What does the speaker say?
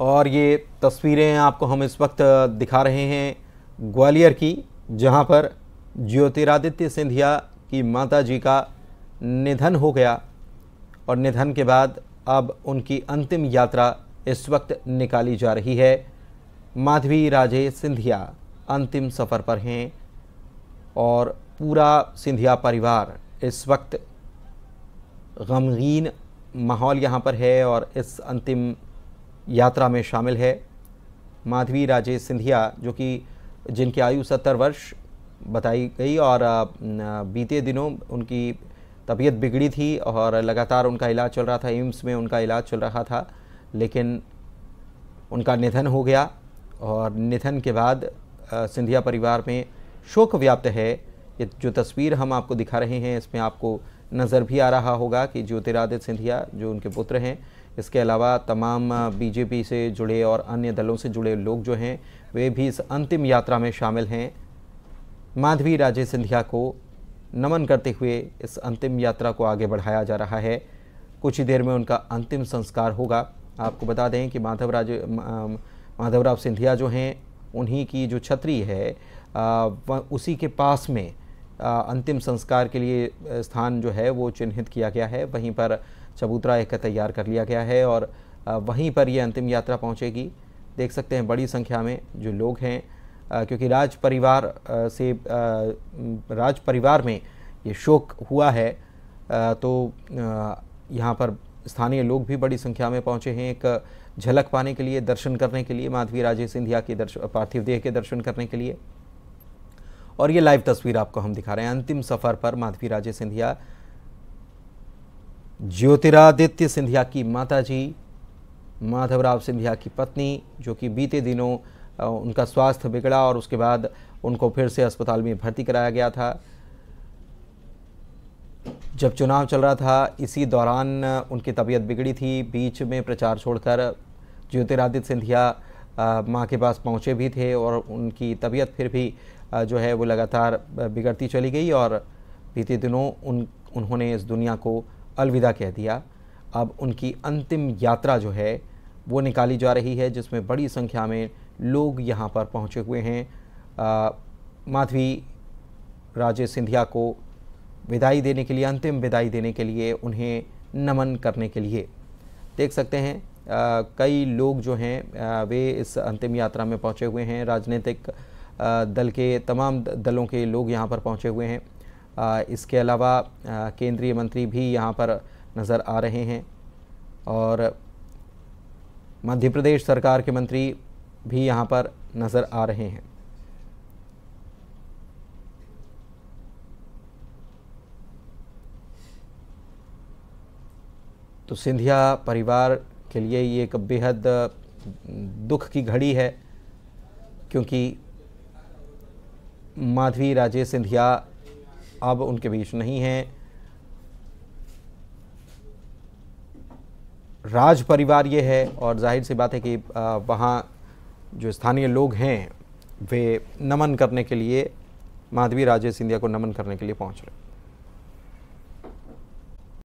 और ये तस्वीरें आपको हम इस वक्त दिखा रहे हैं ग्वालियर की जहाँ पर ज्योतिरादित्य सिंधिया की माता जी का निधन हो गया और निधन के बाद अब उनकी अंतिम यात्रा इस वक्त निकाली जा रही है माधवी राजे सिंधिया अंतिम सफ़र पर हैं और पूरा सिंधिया परिवार इस वक्त गमगीन माहौल यहाँ पर है और इस अंतिम यात्रा में शामिल है माधवी राजे सिंधिया जो कि जिनकी आयु सत्तर वर्ष बताई गई और बीते दिनों उनकी तबीयत बिगड़ी थी और लगातार उनका इलाज चल रहा था एम्स में उनका इलाज चल रहा था लेकिन उनका निधन हो गया और निधन के बाद सिंधिया परिवार में शोक व्याप्त है ये जो तस्वीर हम आपको दिखा रहे हैं इसमें आपको नज़र भी आ रहा होगा कि ज्योतिरादित्य सिंधिया जो उनके पुत्र हैं इसके अलावा तमाम बीजेपी से जुड़े और अन्य दलों से जुड़े लोग जो हैं वे भी इस अंतिम यात्रा में शामिल हैं माधवी राजे सिंधिया को नमन करते हुए इस अंतिम यात्रा को आगे बढ़ाया जा रहा है कुछ ही देर में उनका अंतिम संस्कार होगा आपको बता दें कि माधव राज माधवराव सिंधिया जो हैं उन्हीं की जो छतरी है आ, उसी के पास में आ, अंतिम संस्कार के लिए स्थान जो है वो चिन्हित किया गया है वहीं पर चबूतरा एक तैयार कर लिया गया है और वहीं पर ये अंतिम यात्रा पहुँचेगी देख सकते हैं बड़ी संख्या में जो लोग हैं क्योंकि राज परिवार से राज परिवार में ये शोक हुआ है तो यहाँ पर स्थानीय लोग भी बड़ी संख्या में पहुँचे हैं एक झलक पाने के लिए दर्शन करने के लिए माधवी राजे सिंधिया के दर्शन पार्थिव देह के दर्शन करने के लिए और ये लाइव तस्वीर आपको हम दिखा रहे हैं अंतिम सफ़र पर माधवी राजे सिंधिया ज्योतिरादित्य सिंधिया की माताजी माधवराव सिंधिया की पत्नी जो कि बीते दिनों उनका स्वास्थ्य बिगड़ा और उसके बाद उनको फिर से अस्पताल में भर्ती कराया गया था जब चुनाव चल रहा था इसी दौरान उनकी तबीयत बिगड़ी थी बीच में प्रचार छोड़कर ज्योतिरादित्य सिंधिया माँ के पास पहुँचे भी थे और उनकी तबीयत फिर भी जो है वो लगातार बिगड़ती चली गई और बीते दिनों उन उन्होंने इस दुनिया को अलविदा कह दिया अब उनकी अंतिम यात्रा जो है वो निकाली जा रही है जिसमें बड़ी संख्या में लोग यहाँ पर पहुँचे हुए हैं माधवी राजे सिंधिया को विदाई देने के लिए अंतिम विदाई देने के लिए उन्हें नमन करने के लिए देख सकते हैं आ, कई लोग जो हैं आ, वे इस अंतिम यात्रा में पहुँचे हुए हैं राजनीतिक दल के तमाम दलों के लोग यहाँ पर पहुँचे हुए हैं इसके अलावा केंद्रीय मंत्री भी यहाँ पर नज़र आ रहे हैं और मध्य प्रदेश सरकार के मंत्री भी यहाँ पर नज़र आ रहे हैं तो सिंधिया परिवार के लिए ये एक बेहद दुख की घड़ी है क्योंकि माधवी राजे सिंधिया अब उनके बीच नहीं है राज परिवार ये है और जाहिर सी बात है कि वहाँ जो स्थानीय लोग हैं वे नमन करने के लिए माधवी राजे सिंधिया को नमन करने के लिए पहुँच रहे हैं